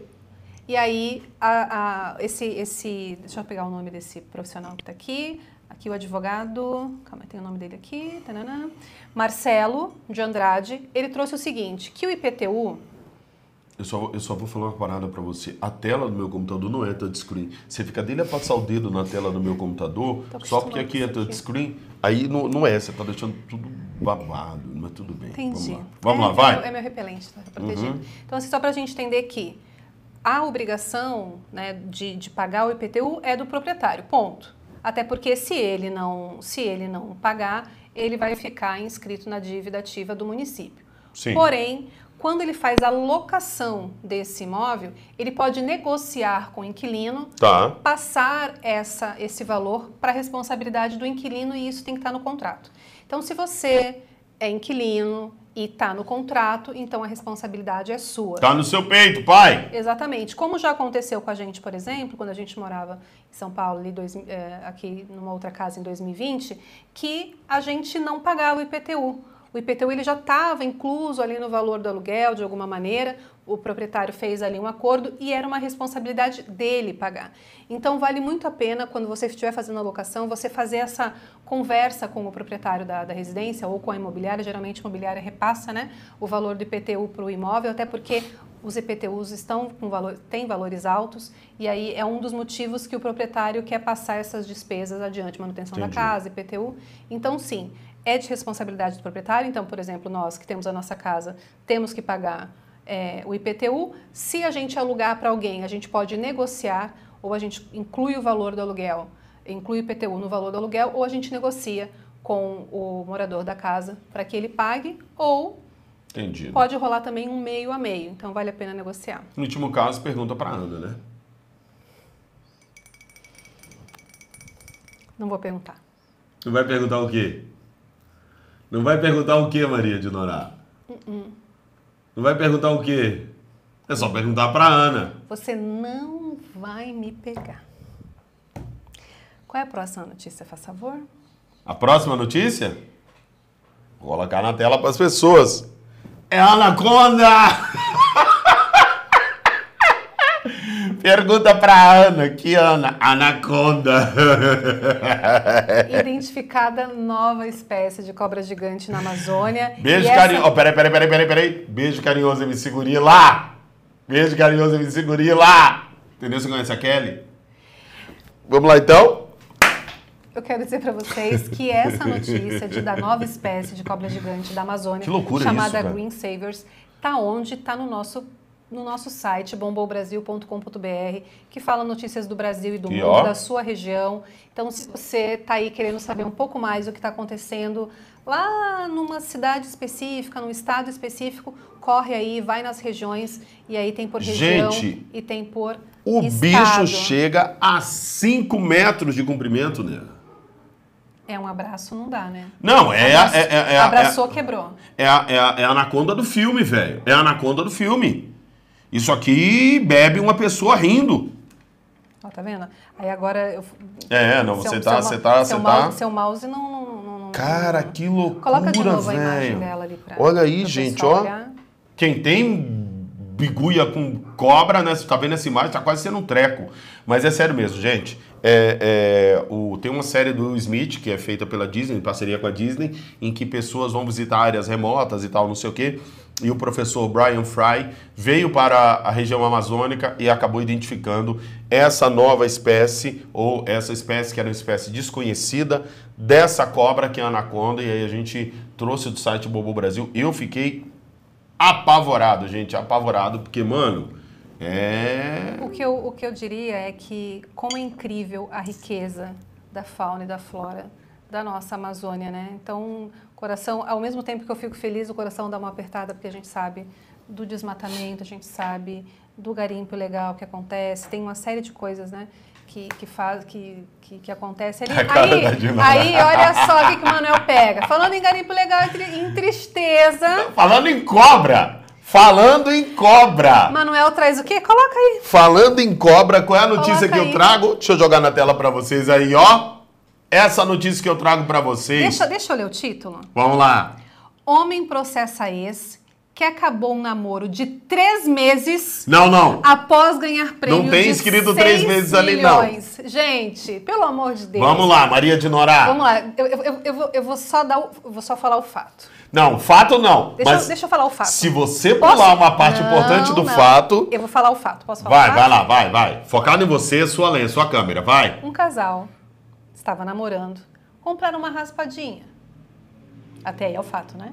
E aí, a, a, esse, esse. Deixa eu pegar o nome desse profissional que está aqui. Aqui o advogado, calma, tem o nome dele aqui, tanana, Marcelo de Andrade, ele trouxe o seguinte, que o IPTU, eu só, eu só vou falar uma parada para você. A tela do meu computador não é touchscreen. Você fica dele a passar o dedo na tela do meu computador, só porque aqui é touchscreen, aí não, não é. Você tá deixando tudo babado, mas tudo bem. Entendi. Vamos lá, Vamos é, lá vai. É meu, é repelente, tá? tá protegido. Uhum. Então, assim, só para a gente entender que a obrigação né, de, de pagar o IPTU é do proprietário, ponto. Até porque se ele não, se ele não pagar, ele vai ficar inscrito na dívida ativa do município. Sim. Porém, quando ele faz a locação desse imóvel, ele pode negociar com o inquilino, tá. passar essa, esse valor para a responsabilidade do inquilino e isso tem que estar no contrato. Então, se você é inquilino e está no contrato, então a responsabilidade é sua. Está no seu peito, pai! Exatamente. Como já aconteceu com a gente, por exemplo, quando a gente morava em São Paulo, ali dois, é, aqui numa outra casa em 2020, que a gente não pagava o IPTU o IPTU ele já estava incluso ali no valor do aluguel de alguma maneira, o proprietário fez ali um acordo e era uma responsabilidade dele pagar. Então vale muito a pena quando você estiver fazendo a locação, você fazer essa conversa com o proprietário da, da residência ou com a imobiliária, geralmente a imobiliária repassa né, o valor do IPTU para o imóvel, até porque os IPTUs estão com valor, têm valores altos e aí é um dos motivos que o proprietário quer passar essas despesas adiante, manutenção Entendi. da casa, IPTU. Então sim, é de responsabilidade do proprietário. Então, por exemplo, nós que temos a nossa casa, temos que pagar é, o IPTU. Se a gente alugar para alguém, a gente pode negociar ou a gente inclui o valor do aluguel, inclui o IPTU no valor do aluguel, ou a gente negocia com o morador da casa para que ele pague ou Entendido. pode rolar também um meio a meio. Então, vale a pena negociar. No último caso, pergunta para a Ana, né? Não vou perguntar. Tu vai perguntar o quê? Não vai perguntar o que, Maria de Norá? Uh-uh. Não vai perguntar o que? É só perguntar para Ana. Você não vai me pegar. Qual é a próxima notícia, faz favor? A próxima notícia? Vou colocar na tela para as pessoas. É a Anaconda! Pergunta pra Ana. Que Ana? Anaconda. Identificada nova espécie de cobra gigante na Amazônia. Beijo carinhoso. Essa... Oh, peraí, peraí, peraí, peraí, peraí. Beijo carinhoso, me segure lá. Beijo carinhoso, e me segure lá. Entendeu? Você conhece a Kelly? Vamos lá então? eu quero dizer para vocês que essa notícia de, da nova espécie de cobra gigante da Amazônia, chamada isso, Green Savers, tá onde? Tá no nosso no nosso site bombobrasil.com.br, que fala notícias do Brasil e do e mundo, ó. da sua região. Então, se você está aí querendo saber um pouco mais do que está acontecendo lá numa cidade específica, num estado específico, corre aí, vai nas regiões e aí tem por região Gente, e tem por o estado. bicho chega a 5 metros de comprimento, né? É um abraço, não dá, né? Não, é. Abraço, é, é, é Abraçou, é, quebrou. É, é, é a anaconda do filme, velho. É a anaconda do filme. Isso aqui bebe uma pessoa rindo. Ó, tá vendo? Aí agora eu... É, não, você seu, tá, você tá, você tá. Seu mouse não, não, não, não Cara, que loucura, Coloca de novo véio. a imagem dela ali pra, Olha aí, pra gente, ó. Quem tem biguia com cobra, né? Você tá vendo essa imagem, tá quase sendo um treco. Mas é sério mesmo, gente. É, é, o, tem uma série do Smith, que é feita pela Disney, em parceria com a Disney, em que pessoas vão visitar áreas remotas e tal, não sei o quê e o professor Brian Fry veio para a região amazônica e acabou identificando essa nova espécie, ou essa espécie que era uma espécie desconhecida, dessa cobra que é a anaconda, e aí a gente trouxe do site Bobo Brasil. Eu fiquei apavorado, gente, apavorado, porque, mano, é... O que eu, o que eu diria é que como é incrível a riqueza da fauna e da flora da nossa Amazônia, né? Então, coração, ao mesmo tempo que eu fico feliz, o coração dá uma apertada, porque a gente sabe do desmatamento, a gente sabe do garimpo legal que acontece, tem uma série de coisas, né? Que, que, faz, que, que, que acontece ali. Aí, aí, olha só o que, o Manuel pega. Falando em garimpo legal, em tristeza. Falando em cobra! Falando em cobra. Manuel traz o quê? Coloca aí. Falando em cobra, qual é a notícia Coloca que aí. eu trago? Deixa eu jogar na tela para vocês aí, ó. Essa notícia que eu trago para vocês. Deixa, deixa eu ler o título. Vamos lá. Homem processa ex que acabou um namoro de três meses. Não, não. Após ganhar prêmio. Não tem escrito três meses ali, não. Gente, pelo amor de Deus. Vamos lá, Maria de Norá. Vamos lá. Eu, eu, eu, eu vou, eu vou só dar, o, vou só falar o fato. Não, fato não. Deixa, mas eu, deixa eu falar o fato. Se você Posso? pular uma parte não, importante do não. fato. Eu vou falar o fato. Posso falar? Vai, vai lá, vai, vai. Focado em você, sua lente, sua câmera, vai. Um casal estava namorando, comprar uma raspadinha. Até aí é o fato, né?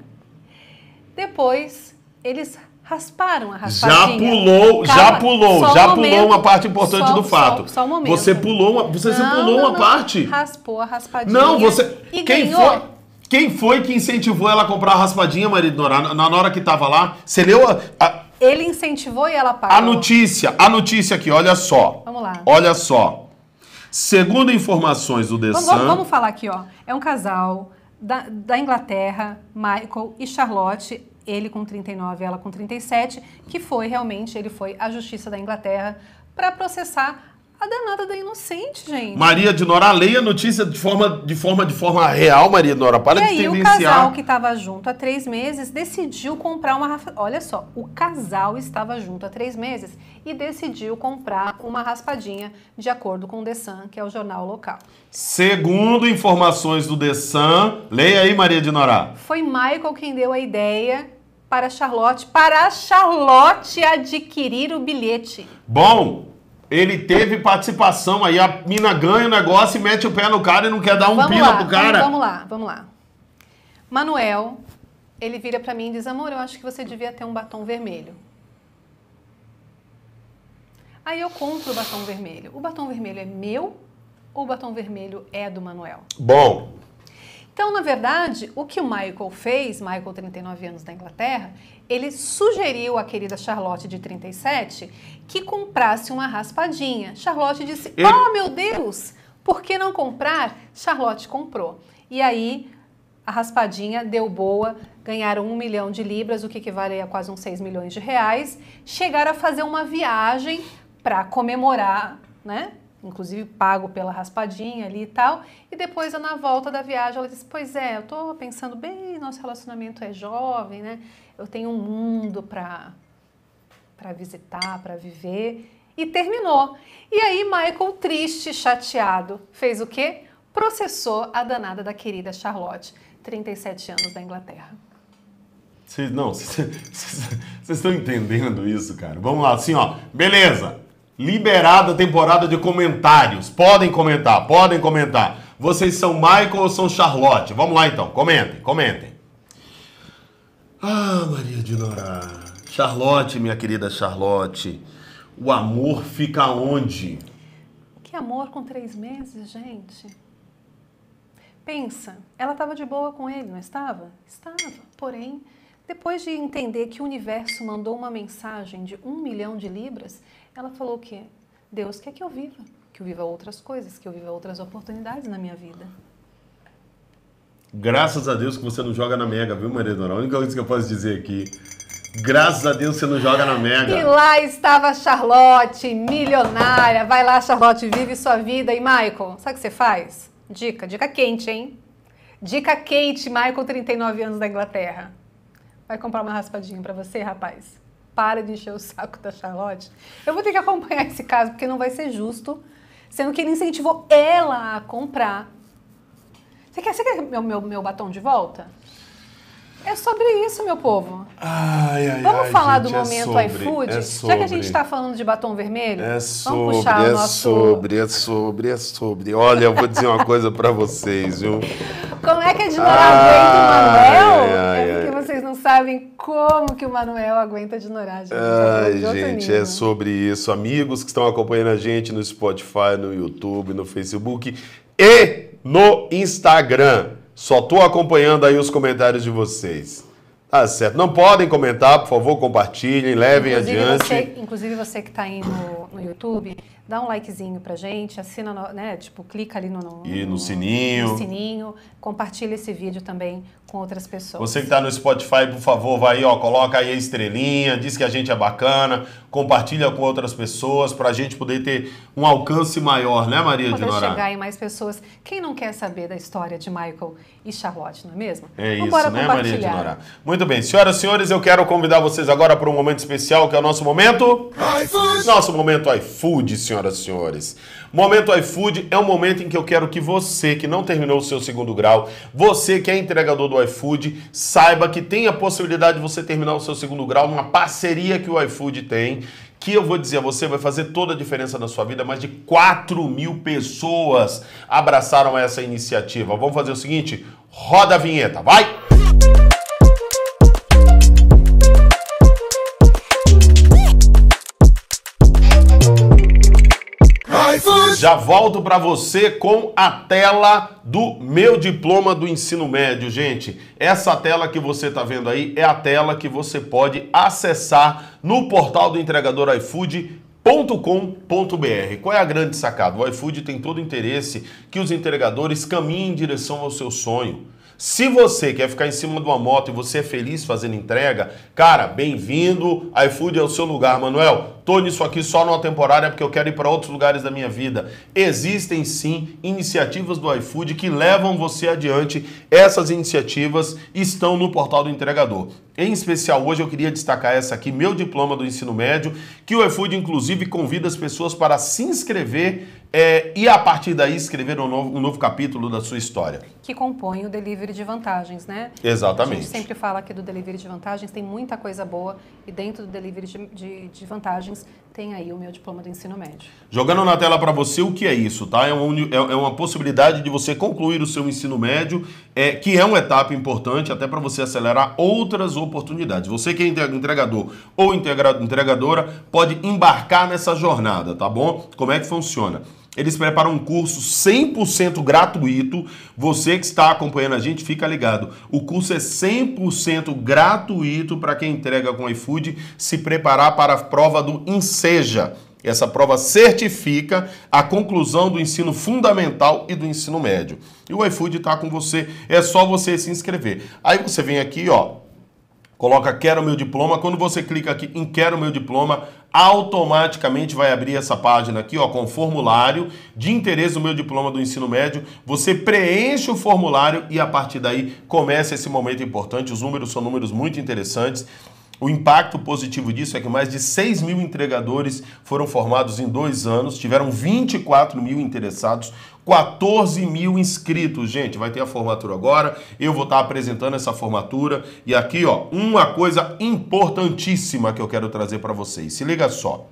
Depois, eles rasparam a raspadinha. Já pulou, Calma, já pulou, já pulou momento, uma parte importante só, do fato. Só, só um momento. Você pulou uma, você não, pulou não, uma não. parte. Raspou a raspadinha. Não, você quem ganhou. foi? Quem foi que incentivou ela a comprar a raspadinha, marido Nora? Na, na hora que tava lá, você leu a, a... Ele incentivou e ela pagou. A notícia, a notícia aqui, olha só. Vamos lá. Olha só. Segundo informações do The vamos, Sun... Vamos falar aqui, ó. É um casal da, da Inglaterra, Michael e Charlotte, ele com 39, ela com 37, que foi realmente, ele foi à Justiça da Inglaterra para processar a danada da inocente, gente. Maria de Nora leia a notícia de forma, de forma, de forma real, Maria de Nora. Para e de aí, tendenciar. o casal que estava junto há três meses decidiu comprar uma... Olha só, o casal estava junto há três meses e decidiu comprar uma raspadinha, de acordo com o The Sun, que é o jornal local. Segundo informações do The Sun, leia aí, Maria de Nora. Foi Michael quem deu a ideia para Charlotte, para Charlotte adquirir o bilhete. Bom, ele teve participação, aí a mina ganha o negócio e mete o pé no cara e não quer dar um vamos pila lá, pro cara. Vamos, lá, vamos lá. Manuel, ele vira para mim e diz: Amor, eu acho que você devia ter um batom vermelho. Aí eu compro o batom vermelho. O batom vermelho é meu ou o batom vermelho é do Manuel? Bom. Então, na verdade, o que o Michael fez, Michael, 39 anos da Inglaterra, ele sugeriu à querida Charlotte, de 37, que comprasse uma raspadinha. Charlotte disse: Ele... Oh, meu Deus, por que não comprar? Charlotte comprou. E aí a raspadinha deu boa, ganharam um milhão de libras, o que equivale a quase uns 6 milhões de reais. Chegaram a fazer uma viagem para comemorar, né? Inclusive pago pela raspadinha ali e tal. E depois, na volta da viagem, ela disse: Pois é, eu tô pensando bem, nosso relacionamento é jovem, né? Eu tenho um mundo para para visitar, para viver e terminou. E aí Michael, triste, chateado, fez o quê? Processou a danada da querida Charlotte, 37 anos da Inglaterra. Cês, não, vocês estão entendendo isso, cara? Vamos lá, assim, ó. Beleza. Liberada a temporada de comentários. Podem comentar, podem comentar. Vocês são Michael ou são Charlotte? Vamos lá então, comentem, comentem. Ah, Maria de Noronha. Charlotte, minha querida Charlotte, o amor fica onde? Que amor com três meses, gente? Pensa, ela estava de boa com ele, não estava? Estava, porém, depois de entender que o universo mandou uma mensagem de um milhão de libras, ela falou que Deus quer que eu viva, que eu viva outras coisas, que eu viva outras oportunidades na minha vida. Graças a Deus que você não joga na Mega, viu, Maria Dora? A única coisa que eu posso dizer aqui. Graças a Deus você não joga na Mega. E lá estava Charlotte, milionária. Vai lá, Charlotte, vive sua vida. E Michael, sabe o que você faz? Dica, dica quente, hein? Dica quente, Michael, 39 anos da Inglaterra. Vai comprar uma raspadinha para você, rapaz. Para de encher o saco da Charlotte. Eu vou ter que acompanhar esse caso, porque não vai ser justo, sendo que ele incentivou ela a comprar. Você quer, você quer meu, meu, meu batom de volta? É sobre isso, meu povo. Ai, ai, vamos ai, falar gente, do é momento é iFood? É sobre, Já que a gente está falando de batom vermelho, é sobre, vamos puxar é o nosso... sobre, é sobre, é sobre. Olha, eu vou dizer uma coisa para vocês, viu? Como é que a Dinorá aguenta do Manuel? Ai, é porque vocês não sabem como que o Manuel aguenta de Dinorá. Gente. Ai, gente, é sobre isso. Amigos que estão acompanhando a gente no Spotify, no YouTube, no Facebook e no Instagram. Só tô acompanhando aí os comentários de vocês. Tá certo. Não podem comentar, por favor, compartilhem, levem inclusive adiante. Você, inclusive você que está aí no, no, YouTube, dá um likezinho pra gente, assina, no, né, tipo, clica ali no, no e no sininho. no sininho, compartilha esse vídeo também com outras pessoas. Você que está no Spotify, por favor, vai aí, ó, coloca aí a estrelinha, diz que a gente é bacana, compartilha com outras pessoas para a gente poder ter um alcance maior, né, Maria poder de Norá? chegar em mais pessoas. Quem não quer saber da história de Michael e Charlotte, não é mesmo? É Vamos isso, né, Maria de Norá? Muito muito bem, senhoras e senhores, eu quero convidar vocês agora para um momento especial, que é o nosso momento... iFood! Nosso momento iFood, senhoras e senhores. Momento iFood é um momento em que eu quero que você, que não terminou o seu segundo grau, você que é entregador do iFood, saiba que tem a possibilidade de você terminar o seu segundo grau numa parceria que o iFood tem, que eu vou dizer a você vai fazer toda a diferença na sua vida. Mais de 4 mil pessoas abraçaram essa iniciativa. Vamos fazer o seguinte? Roda a vinheta, vai! Já volto para você com a tela do meu diploma do ensino médio, gente. Essa tela que você está vendo aí é a tela que você pode acessar no portal do entregador iFood .com.br. Qual é a grande sacada? O iFood tem todo o interesse que os entregadores caminhem em direção ao seu sonho. Se você quer ficar em cima de uma moto e você é feliz fazendo entrega, cara, bem-vindo. iFood é o seu lugar, Manuel. Tô nisso aqui só numa temporária é porque eu quero ir para outros lugares da minha vida. Existem sim iniciativas do iFood que levam você adiante. Essas iniciativas estão no portal do entregador. Em especial hoje eu queria destacar essa aqui, meu diploma do ensino médio, que o iFood inclusive convida as pessoas para se inscrever é, e a partir daí escrever um novo, um novo capítulo da sua história. Que compõe o delivery de vantagens, né? Exatamente. A gente sempre fala aqui do delivery de vantagens, tem muita coisa boa e dentro do delivery de, de, de vantagens tem aí o meu diploma do ensino médio. Jogando na tela para você o que é isso, tá? É uma, é, é uma possibilidade de você concluir o seu ensino médio, é, que é uma etapa importante até para você acelerar outras oportunidades. Você que é entregador ou entregadora pode embarcar nessa jornada, tá bom? Como é que funciona? Eles preparam um curso 100% gratuito. Você que está acompanhando a gente, fica ligado. O curso é 100% gratuito para quem entrega com iFood se preparar para a prova do Inseja. Essa prova certifica a conclusão do ensino fundamental e do ensino médio. E o iFood está com você, é só você se inscrever. Aí você vem aqui, ó, coloca quero meu diploma. Quando você clica aqui em quero meu diploma, automaticamente vai abrir essa página aqui, ó, com formulário de interesse do meu diploma do ensino médio. Você preenche o formulário e a partir daí começa esse momento importante. Os números são números muito interessantes. O impacto positivo disso é que mais de 6 mil entregadores foram formados em dois anos, tiveram 24 mil interessados, 14 mil inscritos, gente. Vai ter a formatura agora. Eu vou estar apresentando essa formatura. E aqui, ó, uma coisa importantíssima que eu quero trazer para vocês. Se liga só.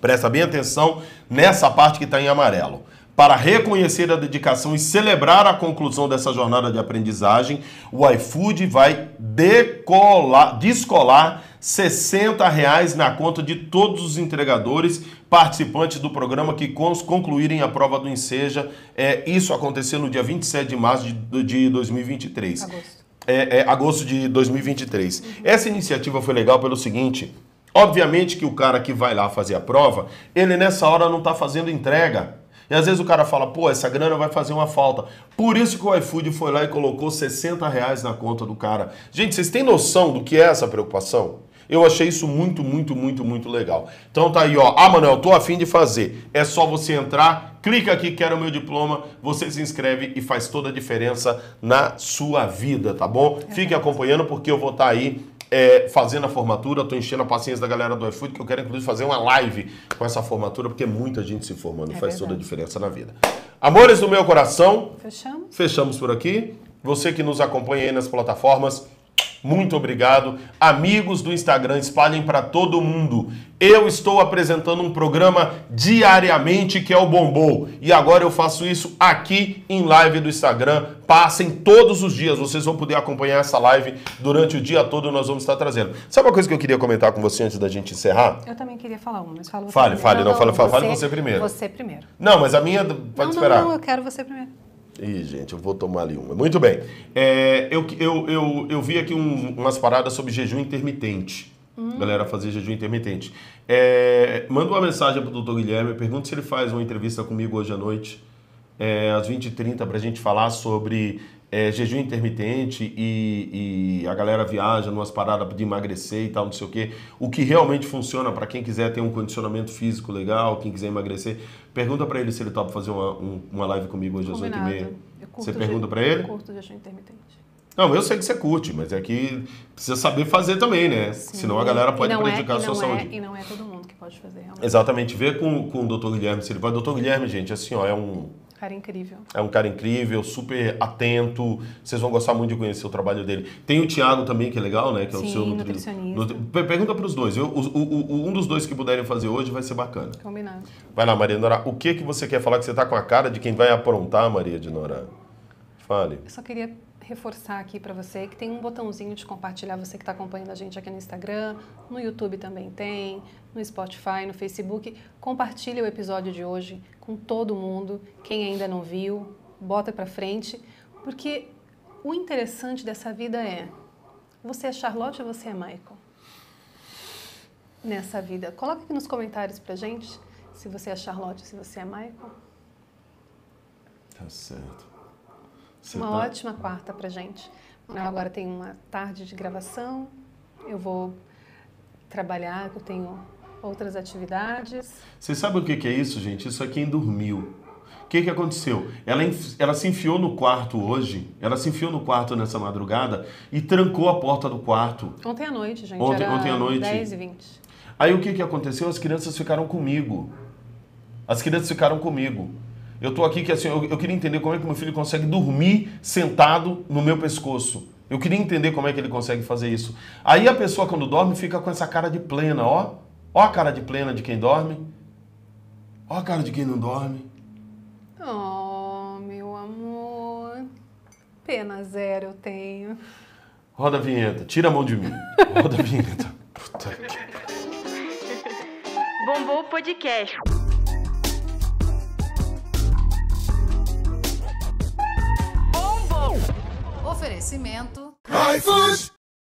Presta bem atenção nessa parte que está em amarelo. Para reconhecer a dedicação e celebrar a conclusão dessa jornada de aprendizagem, o iFood vai decolar, descolar 60 reais na conta de todos os entregadores participantes do programa que concluírem a prova do Enseja. É, isso aconteceu no dia 27 de março de, de 2023. Agosto. É, é, agosto de 2023. Uhum. Essa iniciativa foi legal pelo seguinte: obviamente que o cara que vai lá fazer a prova, ele nessa hora não está fazendo entrega. E às vezes o cara fala, pô, essa grana vai fazer uma falta. Por isso que o iFood foi lá e colocou 60 reais na conta do cara. Gente, vocês têm noção do que é essa preocupação? Eu achei isso muito, muito, muito, muito legal. Então tá aí, ó. Ah, Manuel, tô afim de fazer. É só você entrar, clica aqui, quero meu diploma, você se inscreve e faz toda a diferença na sua vida, tá bom? É Fique acompanhando porque eu vou estar tá aí é, fazendo a formatura, estou enchendo a paciência da galera do iFood, que eu quero inclusive fazer uma live com essa formatura, porque muita gente se formando, é faz verdade. toda a diferença na vida. Amores do meu coração. Fechamos. Fechamos por aqui. Você que nos acompanha aí nas plataformas, muito obrigado. Amigos do Instagram, espalhem para todo mundo. Eu estou apresentando um programa diariamente que é o Bombou. E agora eu faço isso aqui em live do Instagram. Passem todos os dias, vocês vão poder acompanhar essa live durante o dia todo. Nós vamos estar trazendo. Sabe uma coisa que eu queria comentar com você antes da gente encerrar? Eu também queria falar uma, mas fala você. Fale, primeiro. fale, não, não, não, fale você primeiro. Você primeiro. Não, mas a minha pode não, esperar. Não, não, eu quero você primeiro. Ih, gente, eu vou tomar ali uma. Muito bem. É, eu, eu, eu, eu vi aqui um, umas paradas sobre jejum intermitente. Hum. Galera, fazer jejum intermitente. É, manda uma mensagem pro doutor Guilherme, pergunta se ele faz uma entrevista comigo hoje à noite, é, às 20h30, para a gente falar sobre é, jejum intermitente e, e, a galera viaja numas paradas de emagrecer e tal, não sei o quê. O que realmente funciona para quem quiser ter um condicionamento físico legal, quem quiser emagrecer, pergunta para ele se ele topa fazer uma, um, uma live comigo hoje Combinado. às 8h30. Você pergunta para ele? Eu curto jejum intermitente. Não, eu sei que você curte, mas é que precisa saber fazer também, né? Sim. Senão a galera pode é- prejudicar é, a sua saúde. É, e não é todo mundo que pode fazer, realmente. Exatamente. Vê com, com o doutor Guilherme se ele vai. Doutor Guilherme, gente, assim, ó, é um cara incrível. É um cara incrível, super atento. Vocês vão gostar muito de conhecer o trabalho dele. Tem o Thiago também, que é legal, né? Que é Sim, o seu nutri... nutricionista. Pergunta para os dois. Eu, o, o, um dos dois que puderem fazer hoje vai ser bacana. Combinado. Vai lá, Maria Nora. O que, que você quer falar que você está com a cara de quem vai aprontar, Maria de Nora? Fale. Eu só queria reforçar aqui para você que tem um botãozinho de compartilhar, você que está acompanhando a gente aqui no Instagram, no YouTube também tem, no Spotify, no Facebook. Compartilhe o episódio de hoje com todo mundo. Quem ainda não viu, bota para frente, porque o interessante dessa vida é você é Charlotte ou você é Michael? Nessa vida. Coloca aqui nos comentários pra gente se você é Charlotte ou se você é Michael. Tá certo. Você uma tá... ótima quarta pra gente. Agora tem uma tarde de gravação. Eu vou trabalhar, eu tenho outras atividades. Você sabe o que é isso, gente? Isso é quem dormiu. O que, que aconteceu? Ela, ela se enfiou no quarto hoje, ela se enfiou no quarto nessa madrugada e trancou a porta do quarto. Ontem à noite, gente. Ontem, Era ontem à noite. 10 e 20. Aí o que, que aconteceu? As crianças ficaram comigo. As crianças ficaram comigo. Eu tô aqui que assim, eu, eu queria entender como é que meu filho consegue dormir sentado no meu pescoço. Eu queria entender como é que ele consegue fazer isso. Aí a pessoa, quando dorme, fica com essa cara de plena, ó. Ó a cara de plena de quem dorme. Ó a cara de quem não dorme. Oh, meu amor. Pena zero eu tenho. Roda a vinheta. Tira a mão de mim. Roda a vinheta. Puta que... Bombou o podcast. Oferecimento. iFood!